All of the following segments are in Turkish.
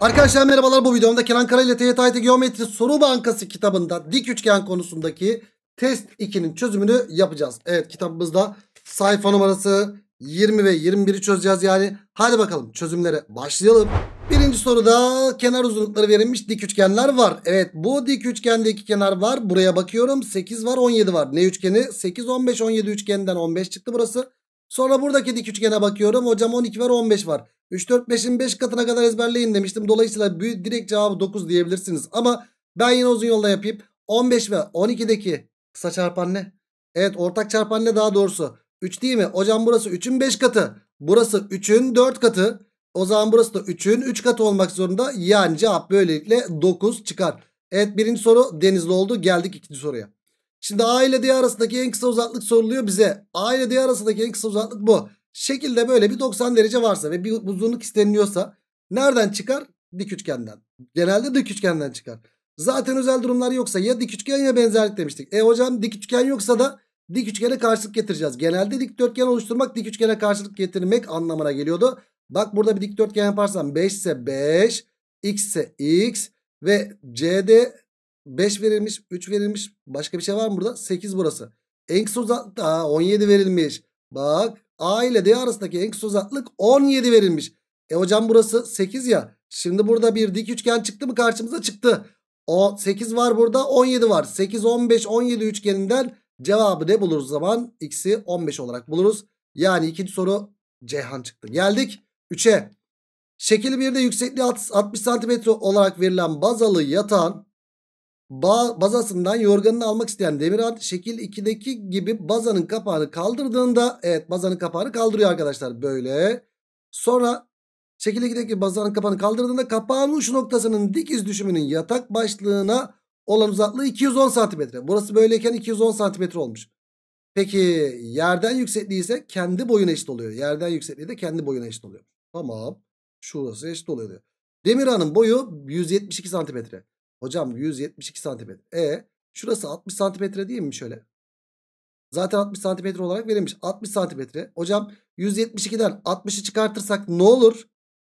Arkadaşlar merhabalar bu videomda Kenan Kara ile TYT Geometri Soru Bankası kitabında dik üçgen konusundaki test 2'nin çözümünü yapacağız. Evet kitabımızda sayfa numarası 20 ve 21'i çözeceğiz yani. Hadi bakalım çözümlere başlayalım. Birinci soruda kenar uzunlukları verilmiş dik üçgenler var. Evet bu dik üçgende iki kenar var. Buraya bakıyorum 8 var 17 var. Ne üçgeni? 8, 15, 17 üçgeninden 15 çıktı burası. Sonra buradaki dik üçgene bakıyorum. Hocam 12 var 15 var. 3 4 5'in 5 katına kadar ezberleyin demiştim. Dolayısıyla direkt cevabı 9 diyebilirsiniz. Ama ben yine uzun yolda yapayım. 15 ve 12'deki kısa çarpan ne? Evet ortak çarpan ne daha doğrusu? 3 değil mi? Hocam burası 3'ün 5 katı. Burası 3'ün 4 katı. O zaman burası da 3'ün 3 katı olmak zorunda. Yani cevap böylelikle 9 çıkar. Evet birinci soru denizli oldu. Geldik ikinci soruya. Şimdi A ile D arasındaki en kısa uzaklık soruluyor bize. A ile D arasındaki en kısa uzaklık bu. Şekilde böyle bir 90 derece varsa ve bir uzunluk isteniliyorsa nereden çıkar? Dik üçgenden. Genelde dik üçgenden çıkar. Zaten özel durumlar yoksa ya dik üçgen ya benzerlik demiştik. E hocam dik üçgen yoksa da dik üçgene karşılık getireceğiz. Genelde dikdörtgen oluşturmak dik üçgene karşılık getirmek anlamına geliyordu. Bak burada bir dikdörtgen yaparsam 5 ise 5, x ise x ve CD 5 verilmiş. 3 verilmiş. Başka bir şey var mı burada? 8 burası. En kısa uzaklık Aa, 17 verilmiş. Bak A ile D arasındaki en kısa uzaklık 17 verilmiş. E hocam burası 8 ya. Şimdi burada bir dik üçgen çıktı mı karşımıza çıktı. O 8 var burada 17 var. 8, 15, 17 üçgeninden cevabı ne buluruz zaman? X'i 15 olarak buluruz. Yani ikinci soru Ceyhan çıktı. Geldik 3'e. Şekil 1'de yüksekliği 60 cm olarak verilen bazalı yatan bazasından yorganını almak isteyen Demirhan şekil 2'deki gibi bazanın kapağını kaldırdığında evet bazanın kapağını kaldırıyor arkadaşlar böyle. Sonra şekil 2'deki bazanın kapağını kaldırdığında kapağın uç noktasının dikiz düşümünün yatak başlığına olan uzaklığı 210 santimetre. Burası böyleyken 210 santimetre olmuş. Peki yerden yüksekliği ise kendi boyuna eşit oluyor. Yerden yüksekliği de kendi boyuna eşit oluyor. Tamam. Şurası eşit oluyor diyor. Demirhan'ın boyu 172 santimetre. Hocam 172 santimetre. E şurası 60 santimetre değil mi şöyle? Zaten 60 santimetre olarak verilmiş. 60 santimetre. Hocam 172'den 60'ı çıkartırsak ne olur?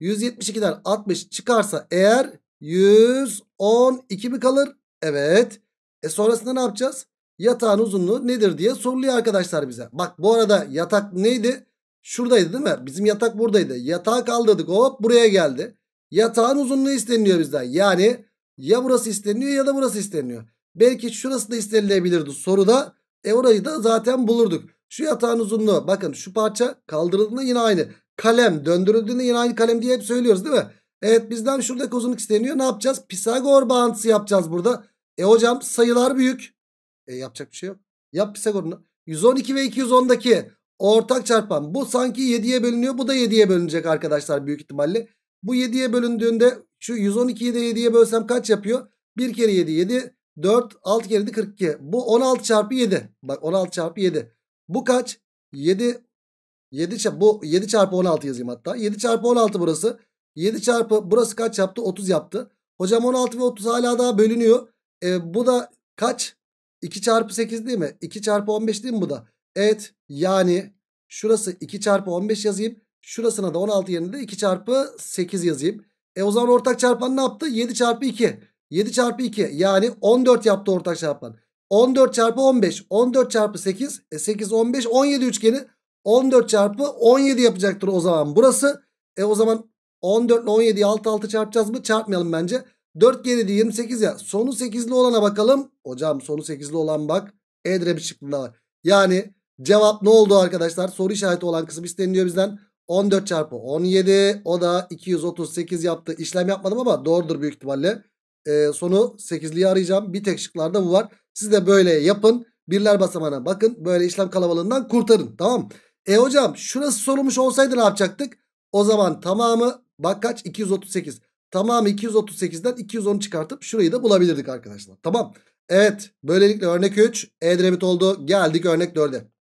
172'den 60 çıkarsa eğer 112 mi kalır? Evet. E sonrasında ne yapacağız? Yatağın uzunluğu nedir diye soruluyor arkadaşlar bize. Bak bu arada yatak neydi? Şuradaydı değil mi? Bizim yatak buradaydı. Yatağı kaldırdık hop buraya geldi. Yatağın uzunluğu isteniliyor bizden. Yani ya burası isteniyor ya da burası isteniyor. Belki şurası da istenilebilirdi soruda. E orayı da zaten bulurduk. Şu yatağın uzunluğu bakın şu parça kaldırıldığında yine aynı. Kalem döndürüldüğünde yine aynı kalem diye hep söylüyoruz değil mi? Evet bizden şuradaki uzunluk isteniyor. Ne yapacağız? Pisagor bağıntısı yapacağız burada. E hocam sayılar büyük. E yapacak bir şey yok. Yap Pisagor'unu. 112 ve 210'daki ortak çarpan. Bu sanki 7'ye bölünüyor. Bu da 7'ye bölünecek arkadaşlar büyük ihtimalle. Bu 7'ye bölündüğünde şu 112'yi de 7'ye bölsem kaç yapıyor? 1 kere 7 7. 4 6 kere de 42. Bu 16 çarpı 7. Bak 16 çarpı 7. Bu kaç? 7 7 çarpı, bu 7 çarpı 16 yazayım hatta. 7 çarpı 16 burası. 7 çarpı burası kaç yaptı? 30 yaptı. Hocam 16 ve 30 hala daha bölünüyor. E, bu da kaç? 2 çarpı 8 değil mi? 2 çarpı 15 değil mi bu da? Evet yani şurası 2 çarpı 15 yazayım. Şurasına da 16 yerine de 2 çarpı 8 yazayım. E o zaman ortak çarpan ne yaptı? 7 çarpı 2. 7 çarpı 2 yani 14 yaptı ortak çarpan. 14 çarpı 15. 14 çarpı 8. E 8 15 17 üçgeni. 14 çarpı 17 yapacaktır o zaman burası. E o zaman 14 ile 17'yi alt alta çarpacağız mı? Çarpmayalım bence. 4 geride 28 ya. Sonu 8'li olana bakalım. Hocam sonu 8'li olan bak. Edrebi şıklında var. Yani cevap ne oldu arkadaşlar? Soru işareti olan kısım isteniliyor bizden. 14 çarpı 17 o da 238 yaptı. İşlem yapmadım ama doğrudur büyük ihtimalle. Ee, sonu 8'liyi arayacağım. Bir tek şıklarda bu var. Siz de böyle yapın. Birler basamağına bakın. Böyle işlem kalabalığından kurtarın. Tamam. E hocam şurası sorulmuş olsaydı ne yapacaktık? O zaman tamamı bak kaç? 238. Tamamı 238'den 210 çıkartıp şurayı da bulabilirdik arkadaşlar. Tamam. Evet. Böylelikle örnek 3 E-Dremit oldu. Geldik örnek 4'e.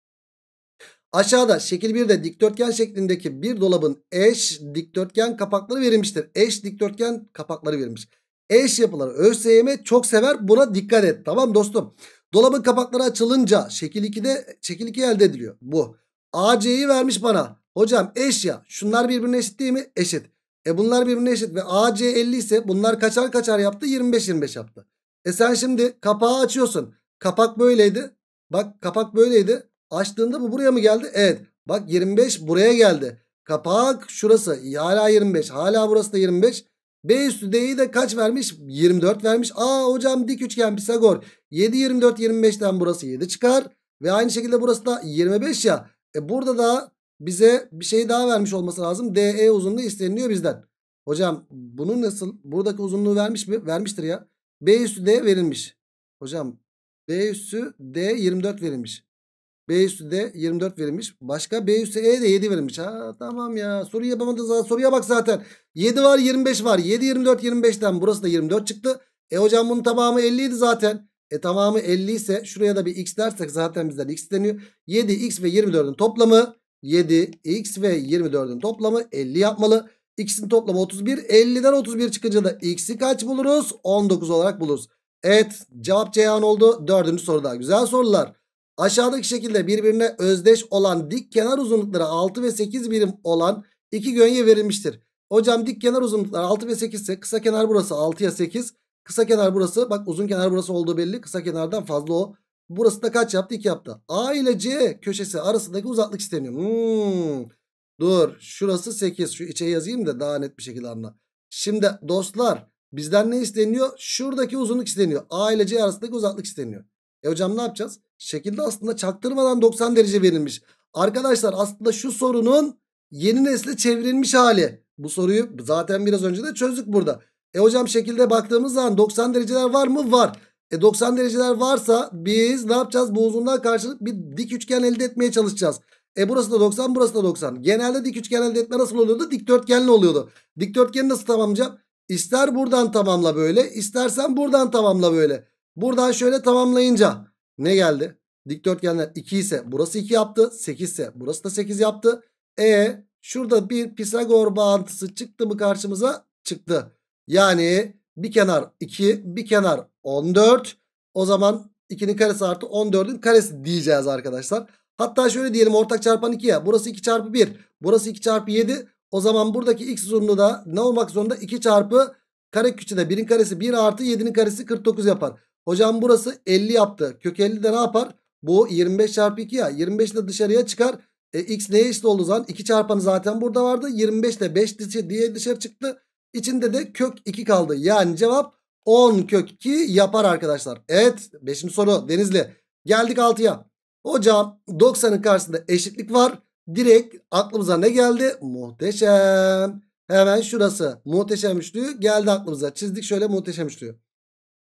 Aşağıda şekil 1'de dikdörtgen şeklindeki bir dolabın eş dikdörtgen kapakları verilmiştir. Eş dikdörtgen kapakları verilmiş. Eş yapıları ÖSYM çok sever buna dikkat et. Tamam dostum. Dolabın kapakları açılınca şekil 2'de şekil 2 elde ediliyor. Bu. AC'yi vermiş bana. Hocam eş ya. Şunlar birbirine eşit değil mi? Eşit. E bunlar birbirine eşit ve AC 50 ise bunlar kaçar kaçar yaptı? 25 25 yaptı. E sen şimdi kapağı açıyorsun. Kapak böyleydi. Bak kapak böyleydi. Açtığında bu buraya mı geldi? Evet. Bak 25 buraya geldi. Kapak şurası. Hala 25. Hala burası da 25. B üstü D'yi de kaç vermiş? 24 vermiş. Aa hocam dik üçgen Pisagor. 7, 24, 25'ten burası 7 çıkar. Ve aynı şekilde burası da 25 ya. E burada da bize bir şey daha vermiş olması lazım. DE uzunluğu isteniliyor bizden. Hocam bunu nasıl? Buradaki uzunluğu vermiş mi? Vermiştir ya. B üstü D verilmiş. Hocam B üstü D 24 verilmiş. B üstü de 24 verilmiş. Başka B üstü E de 7 verilmiş. Ha tamam ya. soru yapamadınız. Ha, soruya bak zaten. 7 var 25 var. 7 24 25'ten burası da 24 çıktı. E hocam bunun tamamı 50 idi zaten. E tamamı 50 ise şuraya da bir x dersek zaten bizden x deniyor. 7 x ve 24'ün toplamı 7 x ve 24'ün toplamı 50 yapmalı. X'in toplamı 31. 50'den 31 çıkınca da x'i kaç buluruz? 19 olarak buluruz. Evet cevap Ceyhan oldu. Dördüncü soru daha. Güzel sorular. Aşağıdaki şekilde birbirine özdeş olan dik kenar uzunlukları 6 ve 8 birim olan iki gönye verilmiştir. Hocam dik kenar uzunlukları 6 ve 8 ise kısa kenar burası 6 ya 8. Kısa kenar burası bak uzun kenar burası olduğu belli. Kısa kenardan fazla o. Burası da kaç yaptı? 2 yaptı. A ile C köşesi arasındaki uzaklık isteniyor. Hmm. Dur şurası 8. Şu içe yazayım da daha net bir şekilde anla. Şimdi dostlar bizden ne isteniyor? Şuradaki uzunluk isteniyor. A ile C arasındaki uzaklık isteniyor. E hocam ne yapacağız? Şekilde aslında çaktırmadan 90 derece verilmiş. Arkadaşlar aslında şu sorunun yeni nesle çevrilmiş hali. Bu soruyu zaten biraz önce de çözdük burada. E hocam şekilde baktığımız zaman 90 dereceler var mı? Var. E 90 dereceler varsa biz ne yapacağız? Bu uzunluğa karşılık bir dik üçgen elde etmeye çalışacağız. E burası da 90 burası da 90. Genelde dik üçgen elde etme nasıl oluyordu? Dikdörtgenli oluyordu. Dikdörtgeni nasıl tamamlayacağım? İster buradan tamamla böyle istersen buradan tamamla böyle. Buradan şöyle tamamlayınca ne geldi? Dikdörtgenler 2 ise burası 2 yaptı. 8 ise burası da 8 yaptı. E şurada bir Pisagor bağıntısı çıktı mı karşımıza? Çıktı. Yani bir kenar 2 bir kenar 14. O zaman 2'nin karesi artı 14'ün karesi diyeceğiz arkadaşlar. Hatta şöyle diyelim ortak çarpan 2 ya. Burası 2 çarpı 1. Burası 2 çarpı 7. O zaman buradaki x uzunluğu da ne olmak zorunda? 2 çarpı kare küçüğüne 1'in karesi 1 artı 7'nin karesi 49 yapar. Hocam burası 50 yaptı. Kök 50 de ne yapar? Bu 25 çarpı 2 ya. 25 de dışarıya çıkar. E, x neye eşit olduğu zaman 2 çarpanı zaten burada vardı. 25 de 5 diye dışarı çıktı. İçinde de kök 2 kaldı. Yani cevap 10 kök 2 yapar arkadaşlar. Evet 5. soru Denizli. Geldik 6'ya. Hocam 90'ın karşısında eşitlik var. Direkt aklımıza ne geldi? Muhteşem. Hemen şurası muhteşem üçlü geldi aklımıza. Çizdik şöyle muhteşem üçlüyü.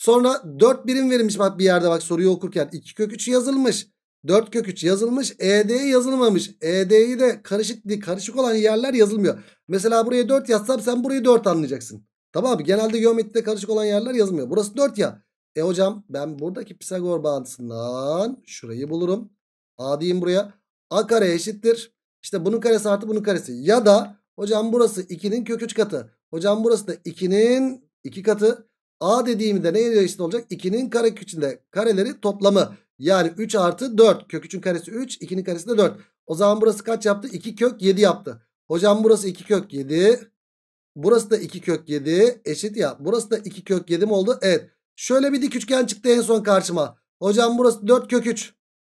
Sonra 4 birim verilmiş bak bir yerde bak soruyu okurken 2 kök 3 yazılmış. 4 kök 3 yazılmış. ED yazılmamış. ED'yi de karışık değil. Karışık olan yerler yazılmıyor. Mesela buraya 4 yazsam sen burayı 4 anlayacaksın. Tamam abi genelde geometride karışık olan yerler yazılmıyor. Burası 4 ya. E hocam ben buradaki Pisagor bağıntısından şurayı bulurum. A diyeyim buraya. A kare eşittir. İşte bunun karesi artı bunun karesi. Ya da hocam burası 2'nin kök 3 katı. Hocam burası da 2'nin 2 katı. A dediğimde neye eşit olacak? 2'nin kare kareköküçünde kareleri toplamı. Yani 3 artı 4. Kök 3'ün karesi 3. 2'nin karesi de 4. O zaman burası kaç yaptı? 2 kök 7 yaptı. Hocam burası 2 kök 7. Burası da 2 kök 7. Eşit ya. Burası da 2 kök 7 mi oldu? Evet. Şöyle bir dik üçgen çıktı en son karşıma. Hocam burası 4 kök 3.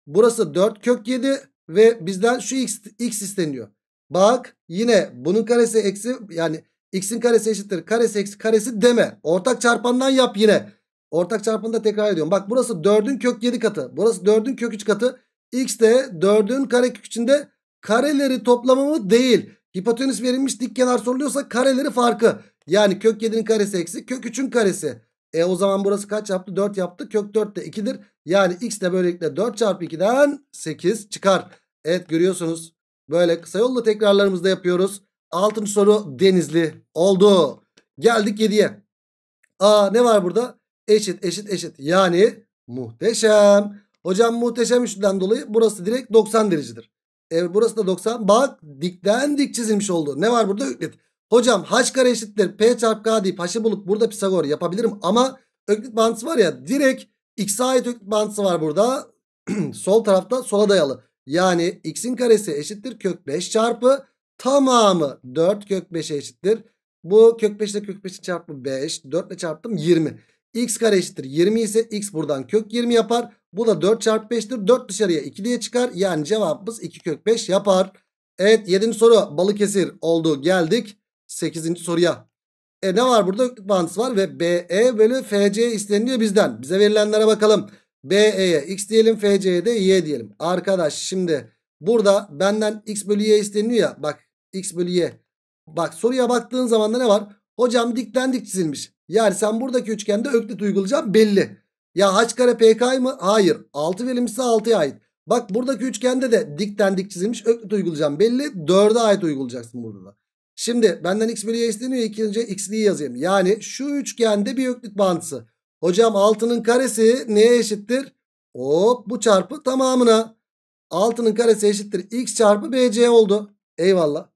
Burası 4 kök 7. Ve bizden şu x, x isteniyor. Bak yine bunun karesi eksi yani X'in karesi eşittir. Karesi eksi karesi deme. Ortak çarpandan yap yine. Ortak çarpımda tekrar ediyorum. Bak burası 4'ün kök 7 katı. Burası 4'ün kök 3 katı. X de 4'ün karekök içinde kareleri toplamı değil. Hipotenüs verilmiş dik kenar soruluyorsa kareleri farkı. Yani kök 7'nin karesi eksi kök 3'ün karesi. E o zaman burası kaç yaptı? 4 yaptı. Kök 4 de 2'dir. Yani x de böylelikle 4 çarpı 2'den 8 çıkar. Evet görüyorsunuz. Böyle kısa yolla tekrarlarımızda yapıyoruz. Altıncı soru Denizli oldu. Geldik 7'ye. Aa ne var burada? Eşit eşit eşit. Yani muhteşem. Hocam muhteşem üçlüden dolayı burası direkt 90 derecedir. E, burası da 90. Bak dikten dik çizilmiş oldu. Ne var burada? öklet Hocam h kare eşittir p çarpı k deyip h'ı bulup burada Pisagor yapabilirim. Ama Öklit bağıntısı var ya direkt x'e ait Öklit bağıntısı var burada. Sol tarafta sola dayalı. Yani x'in karesi eşittir kök 5 çarpı tamamı 4 kök 5'e eşittir. Bu kök 5 ile kök 5'i çarptım 5. 4 ile çarptım 20. X kare eşittir 20 ise x buradan kök 20 yapar. Bu da 4 çarpı 5'tir. 4 dışarıya 2 diye çıkar. Yani cevabımız 2 kök 5 yapar. Evet 7. soru Balıkesir oldu geldik 8. soruya. E ne var burada? Bans var ve BE bölü FC isteniliyor bizden. Bize verilenlere bakalım. BE'ye x diyelim FC'ye de y diyelim. Arkadaş şimdi burada benden x bölü y isteniliyor ya. Bak x bölü y. Bak soruya baktığın zaman da ne var? Hocam dikten dik çizilmiş. Yani sen buradaki üçgende öklit uygulayacağım belli. Ya h kare pk mı? Hayır. 6 verilmişse 6'ya ait. Bak buradaki üçgende de dikten dik çizilmiş öklit uygulayacağım belli. 4'e ait uygulayacaksın burada da. Şimdi benden x bölü y isteniyor. İkinci x'liği yazayım. Yani şu üçgende bir öklit bağıntısı. Hocam 6'nın karesi neye eşittir? Hop bu çarpı tamamına. 6'nın karesi eşittir. X çarpı BC oldu. Eyvallah.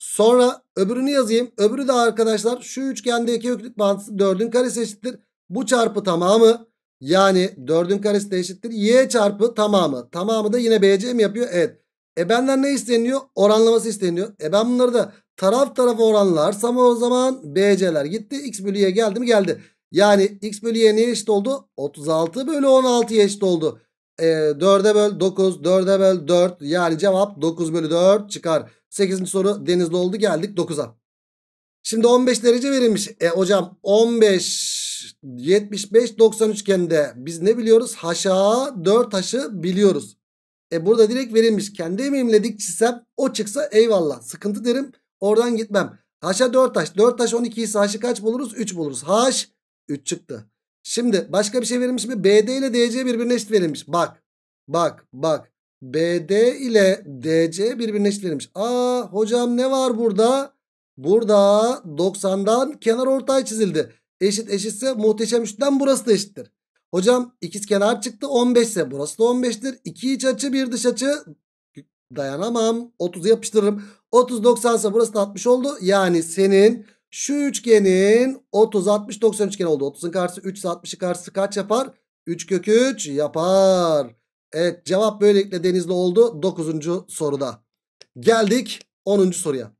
Sonra öbürünü yazayım. Öbürü de arkadaşlar şu üçgendeki yüklük mantısı 4'ün karesi eşittir. Bu çarpı tamamı yani 4'ün karesi de eşittir. Y çarpı tamamı. Tamamı da yine BC mi yapıyor? Evet. E benden ne isteniyor? Oranlaması isteniyor. E ben bunları da taraf tarafa oranlarsam o zaman BC'ler gitti. X bölü Y geldi mi? Geldi. Yani X bölü Y neye eşit oldu? 36 bölü 16'ya eşit oldu e, ee, 4'e böl 9. 4'e böl 4. Yani cevap 9 bölü 4 çıkar. 8. soru denizli oldu. Geldik 9'a. Şimdi 15 derece verilmiş. E hocam 15 75 90 üçgende biz ne biliyoruz? Haşa 4 haşı biliyoruz. E burada direkt verilmiş. Kendi emeğimledik çizsem o çıksa eyvallah. Sıkıntı derim. Oradan gitmem. Haşa 4 taş, 4 taş 12 ise haşı kaç buluruz? 3 buluruz. Haş 3 çıktı. Şimdi başka bir şey verilmiş mi? BD ile DC birbirine eşit verilmiş. Bak. Bak. Bak. BD ile DC birbirine eşit verilmiş. Aa hocam ne var burada? Burada 90'dan kenar ortay çizildi. Eşit eşitse muhteşem üçlüden burası da eşittir. Hocam ikiz kenar çıktı 15 ise burası da 15'tir. İki iç açı bir dış açı dayanamam. 30'u yapıştırırım. 30 90 ise burası da 60 oldu. Yani senin şu üçgenin 30 60 90 üçgen oldu. 30'un karşısı 3 60'ın karşısı kaç yapar? 3 kök 3 yapar. Evet cevap böylelikle Denizli oldu 9. soruda. Geldik 10. soruya.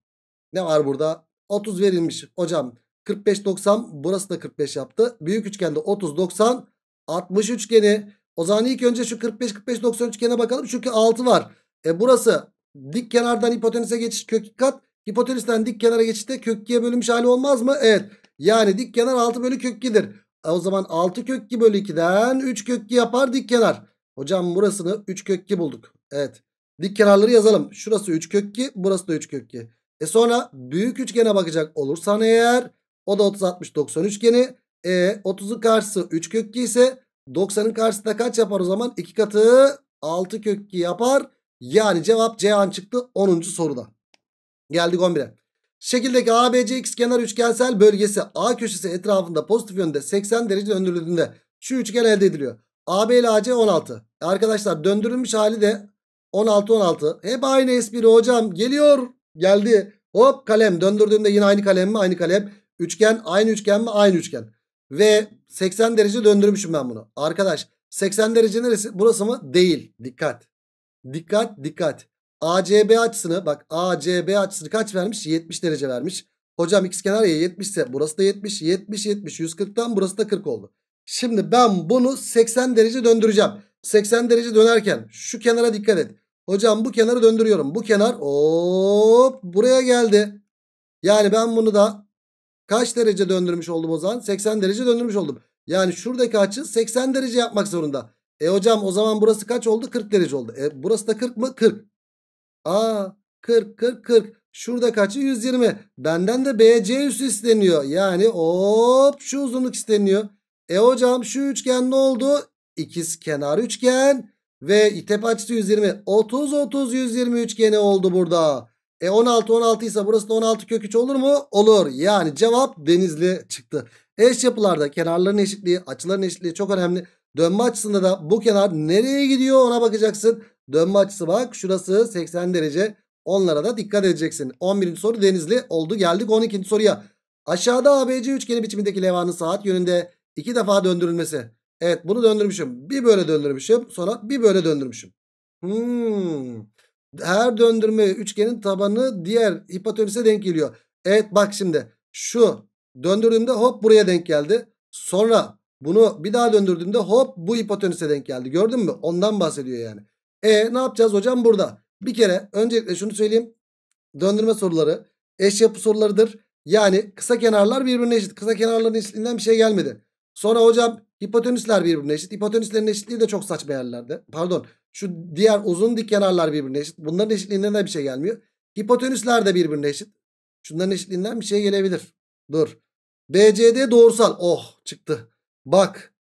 Ne var burada? 30 verilmiş hocam. 45 90 burası da 45 yaptı. Büyük üçgende 30 90 60 üçgeni. O zaman ilk önce şu 45 45 90 üçgene bakalım. Çünkü 6 var. E burası dik kenardan hipotenüse geçiş kök kat. Hipotenüsten dik kenara geçişte kök 2'ye bölünmüş hali olmaz mı? Evet. Yani dik kenar 6 bölü kök 2'dir. E, o zaman 6 kök 2 bölü 2'den 3 kök 2 yapar dik kenar. Hocam burasını 3 kök 2 bulduk. Evet. Dik kenarları yazalım. Şurası 3 kök 2. Burası da 3 kök 2. E sonra büyük üçgene bakacak olursan eğer o da 30 60 90 üçgeni. E 30'un karşısı 3 kök 2 ise 90'ın karşısında kaç yapar o zaman? 2 katı 6 kök 2 yapar. Yani cevap C an çıktı 10. soruda. Geldik 11'e. Şekildeki ABC kenar üçgensel bölgesi A köşesi etrafında pozitif yönde 80 derece döndürüldüğünde şu üçgen elde ediliyor. AB ile AC 16. E arkadaşlar döndürülmüş hali de 16 16. Hep aynı espri hocam. Geliyor. Geldi. Hop kalem döndürdüğünde yine aynı kalem mi? Aynı kalem. Üçgen aynı üçgen mi? Aynı üçgen. Ve 80 derece döndürmüşüm ben bunu. Arkadaş 80 derece neresi? Burası mı? Değil. Dikkat. Dikkat dikkat. ACB açısını bak ACB açısını kaç vermiş? 70 derece vermiş. Hocam x kenar ya 70 ise burası da 70. 70 70 140'tan burası da 40 oldu. Şimdi ben bunu 80 derece döndüreceğim. 80 derece dönerken şu kenara dikkat et. Hocam bu kenarı döndürüyorum. Bu kenar hop buraya geldi. Yani ben bunu da kaç derece döndürmüş oldum o zaman? 80 derece döndürmüş oldum. Yani şuradaki açı 80 derece yapmak zorunda. E hocam o zaman burası kaç oldu? 40 derece oldu. E burası da 40 mı? 40. A 40 40 40. Şurada kaçı 120. Benden de BC üssü isteniyor. Yani hop şu uzunluk isteniyor. E hocam şu üçgen ne oldu? İkiz kenar üçgen ve itep açısı 120. 30 30 120 üçgeni oldu burada. E 16 16 ise burası da 16 kök 3 olur mu? Olur. Yani cevap denizli çıktı. Eş yapılarda kenarların eşitliği, açıların eşitliği çok önemli. Dönme açısında da bu kenar nereye gidiyor ona bakacaksın. Dönme açısı bak şurası 80 derece. Onlara da dikkat edeceksin. 11. soru denizli oldu geldik 12. soruya. Aşağıda ABC üçgeni biçimindeki levhanın saat yönünde iki defa döndürülmesi. Evet bunu döndürmüşüm. Bir böyle döndürmüşüm. Sonra bir böyle döndürmüşüm. Hmm. Her döndürme üçgenin tabanı diğer hipotenüse denk geliyor. Evet bak şimdi şu döndürdüğümde hop buraya denk geldi. Sonra bunu bir daha döndürdüğümde hop bu hipotenüse denk geldi. Gördün mü? Ondan bahsediyor yani. E ne yapacağız hocam burada? Bir kere öncelikle şunu söyleyeyim. Döndürme soruları eş yapı sorularıdır. Yani kısa kenarlar birbirine eşit. Kısa kenarların eşitliğinden bir şey gelmedi. Sonra hocam hipotenüsler birbirine eşit. Hipotenüslerin eşitliği de çok saçma yerlerde. Pardon. Şu diğer uzun dik kenarlar birbirine eşit. Bunların eşitliğinden de bir şey gelmiyor. Hipotenüsler de birbirine eşit. Şunların eşitliğinden bir şey gelebilir. Dur. BCD doğrusal. Oh çıktı. Bak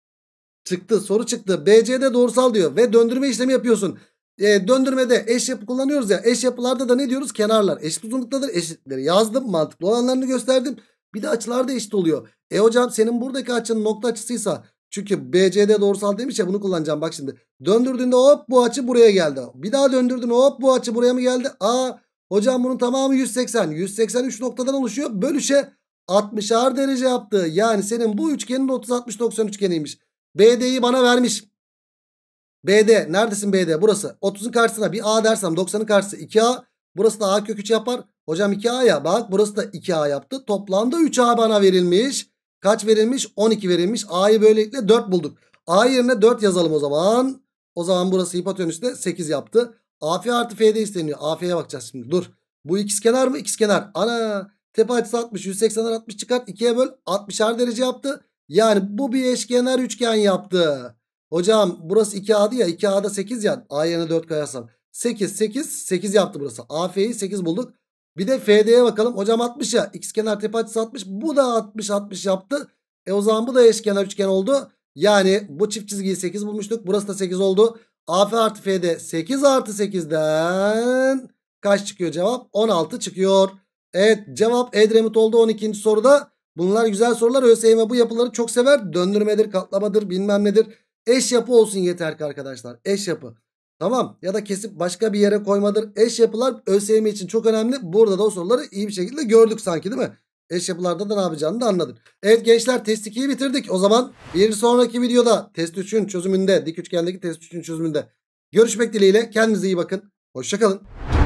çıktı soru çıktı. BC'de doğrusal diyor ve döndürme işlemi yapıyorsun. E, döndürmede eş yapı kullanıyoruz ya. Eş yapılarda da ne diyoruz? Kenarlar eşit uzunluktadır. Eşitleri yazdım. Mantıklı olanlarını gösterdim. Bir de açılar da eşit oluyor. E hocam senin buradaki açının nokta açısıysa çünkü BCD doğrusal demiş ya bunu kullanacağım bak şimdi. Döndürdüğünde hop bu açı buraya geldi. Bir daha döndürdün hop bu açı buraya mı geldi? Aa hocam bunun tamamı 180. 183 noktadan oluşuyor. Bölüşe 60 60'ar derece yaptı. Yani senin bu üçgenin 30-60-90 üçgeniymiş. BD'yi bana vermiş. BD neredesin BD? Burası 30'un karşısına bir A dersem 90'ın karşısı 2A. Burası da A kök 3 yapar. Hocam 2A ya bak burası da 2A yaptı. Toplamda 3A bana verilmiş. Kaç verilmiş? 12 verilmiş. A'yı böylelikle 4 bulduk. A yerine 4 yazalım o zaman. O zaman burası hipotenüs de 8 yaptı. AF artı F'de isteniyor. AF'ye bakacağız şimdi dur. Bu ikizkenar mı? İkizkenar. Ana Tepe açısı 60. 180'den 60 çıkart. 2'ye böl. 60'ar derece yaptı. Yani bu bir eşkenar üçgen yaptı. Hocam burası 2A'dı ya. 2A'da 8 ya. A yerine 4 koyarsam. 8, 8, 8 yaptı burası. AF'yi 8 bulduk. Bir de FD'ye bakalım. Hocam 60 ya. X kenar tepe açısı 60. Bu da 60, 60 yaptı. E o zaman bu da eşkenar üçgen oldu. Yani bu çift çizgiyi 8 bulmuştuk. Burası da 8 oldu. AF artı FD 8 artı 8'den kaç çıkıyor cevap? 16 çıkıyor. Evet cevap Edremit oldu 12. soruda. Bunlar güzel sorular. ÖSYM bu yapıları çok sever. Döndürmedir, katlamadır, bilmem nedir. Eş yapı olsun yeter ki arkadaşlar. Eş yapı. Tamam ya da kesip başka bir yere koymadır. Eş yapılar ÖSYM için çok önemli. Burada da o soruları iyi bir şekilde gördük sanki değil mi? Eş yapılarda da ne yapacağını da anladın. Evet gençler test 2'yi bitirdik. O zaman bir sonraki videoda test 3'ün çözümünde, dik üçgendeki test 3'ün çözümünde görüşmek dileğiyle. Kendinize iyi bakın. Hoşçakalın.